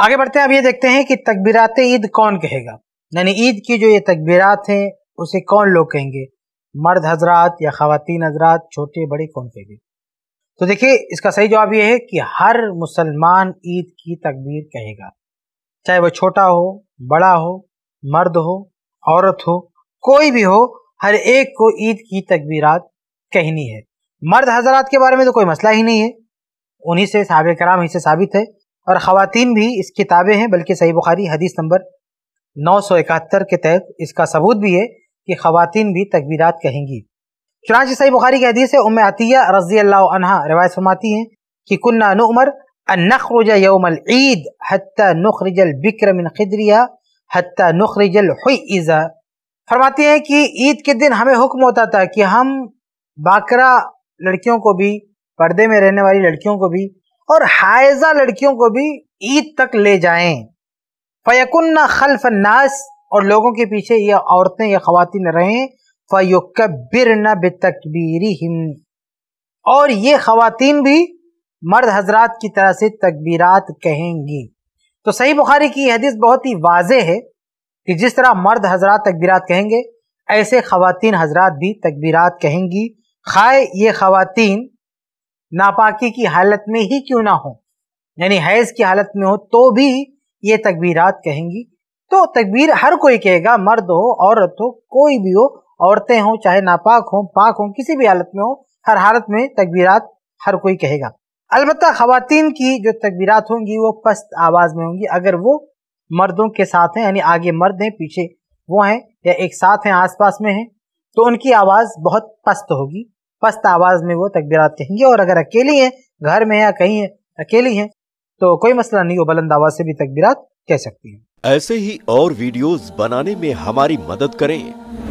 आगे बढ़ते हैं अब ये देखते हैं कि तकबीरात ईद कौन कहेगा यानी ईद की जो ये तकबीरात हैं उसे कौन लोग कहेंगे मर्द हजरात या खातन हजरात छोटे बड़े कौन कहेंगे तो देखिए इसका सही जवाब ये है कि हर मुसलमान ईद की तकबीर कहेगा चाहे वह छोटा हो बड़ा हो मर्द हो औरत हो कोई भी हो हर एक को ईद की तकबीरत कहनी है मर्द हजरात के बारे में तो कोई मसला ही नहीं है उन्हीं से साब कराम ही से साबित है और ख़वातीन भी इस किताबें हैं बल्कि सही बुखारी हदीस नंबर नौ सौ इकहत्तर के तहत इसका सबूत भी है कि ख़वातीन भी तकबीरात कहेंगी चुनाच सही बुखारी की हदीस है उम अतिया रजी अल्लाह रवायत फरमाती हैं कि कुन्ना नमर नखरुज यौमल ईद हत्ता नखरजल बिक्रमिन खिदरिया हत्ता नखरजल हुईज़ा फरमाती हैं कि ईद के दिन हमें हुक्म होता था कि हम बाकरा लड़कियों को भी पर्दे में रहने वाली लड़कियों को भी और हायजा लड़कियों को भी ईद तक ले जाएं फयकुन्ना खल्फ नास और लोगों के पीछे ये औरतें या खातिन रहें न बेतकबीरी हिम और ये खातन भी मर्द हजरात की तरह से तकबीरत कहेंगी तो सही बुखारी की हदीस बहुत ही वाज है कि जिस तरह मर्द हजरात तकबीरत कहेंगे ऐसे खातन हजरात भी तकबीरत कहेंगी खाए ये खातन नापाकी की हालत में ही क्यों ना हो यानी हैज की हालत में हो तो भी ये तकबीरात कहेंगी तो तकबीर हर कोई कहेगा मर्द हो औरत हो कोई भी हो औरतें हों चाहे नापाक हों पाक हों किसी भी हालत में हो हर हालत में तकबीरात हर कोई कहेगा अलबत् खातन की जो तकबीरात होंगी वो पस्त आवाज़ में होंगी अगर वो मर्दों के साथ हैं यानी आगे मर्द हैं पीछे वो हैं या एक साथ हैं आसपास में हैं तो उनकी आवाज़ बहुत पस्त होगी पस्त आवाज में वो तकबीरात कहेंगे और अगर अकेली हैं घर में या कहीं है, अकेली हैं तो कोई मसला नहीं वो बुलंद आवाज से भी तकबीरात कह सकती हैं ऐसे ही और वीडियोस बनाने में हमारी मदद करें